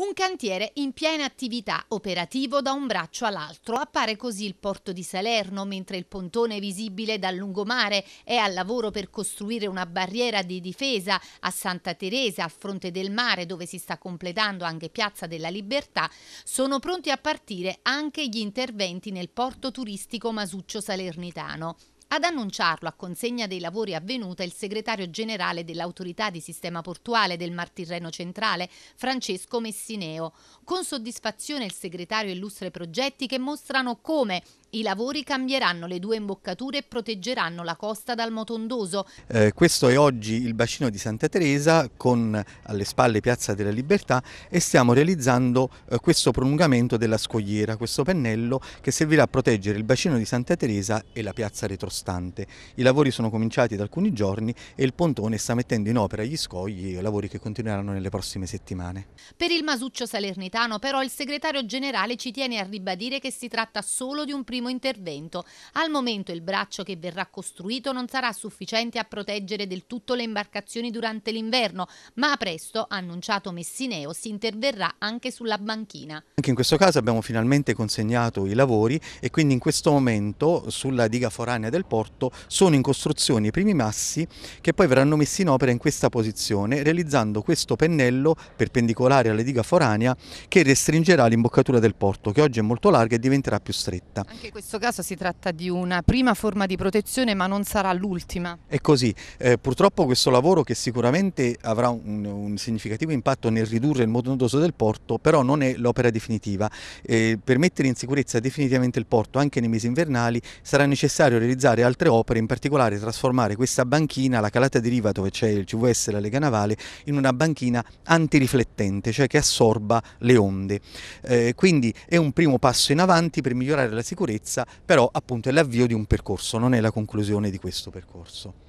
Un cantiere in piena attività, operativo da un braccio all'altro. Appare così il porto di Salerno, mentre il pontone visibile dal lungomare è al lavoro per costruire una barriera di difesa a Santa Teresa, a fronte del mare, dove si sta completando anche Piazza della Libertà. Sono pronti a partire anche gli interventi nel porto turistico Masuccio Salernitano. Ad annunciarlo a consegna dei lavori avvenuta il segretario generale dell'autorità di sistema portuale del Mar Tirreno Centrale, Francesco Messineo. Con soddisfazione il segretario illustra i progetti che mostrano come i lavori cambieranno le due imboccature e proteggeranno la costa dal motondoso. Eh, questo è oggi il bacino di Santa Teresa con alle spalle Piazza della Libertà e stiamo realizzando eh, questo prolungamento della scogliera, questo pennello che servirà a proteggere il bacino di Santa Teresa e la piazza retrostante. I lavori sono cominciati da alcuni giorni e il pontone sta mettendo in opera gli scogli, lavori che continueranno nelle prossime settimane. Per il Masuccio Salernitano però il segretario generale ci tiene a ribadire che si tratta solo di un primo primo intervento. Al momento il braccio che verrà costruito non sarà sufficiente a proteggere del tutto le imbarcazioni durante l'inverno, ma presto, annunciato Messineo, si interverrà anche sulla banchina. Anche in questo caso abbiamo finalmente consegnato i lavori e quindi in questo momento sulla diga foranea del porto sono in costruzione i primi massi che poi verranno messi in opera in questa posizione realizzando questo pennello perpendicolare alla diga foranea che restringerà l'imboccatura del porto che oggi è molto larga e diventerà più stretta. Anche in questo caso si tratta di una prima forma di protezione ma non sarà l'ultima. È così, eh, purtroppo questo lavoro che sicuramente avrà un, un, significativo impatto nel ridurre il modo nodoso del porto però non è l'opera definitiva. Eh, per mettere in sicurezza definitivamente il porto anche nei mesi invernali sarà necessario realizzare altre opere, in particolare trasformare questa banchina, la calata di riva dove c'è il CVS e la Lega Navale, in una banchina antiriflettente, cioè che assorba le onde. Eh, quindi è un primo passo in avanti per migliorare la sicurezza consapevolezza, però appunto è l'avvio di un percorso, non è la conclusione di questo percorso.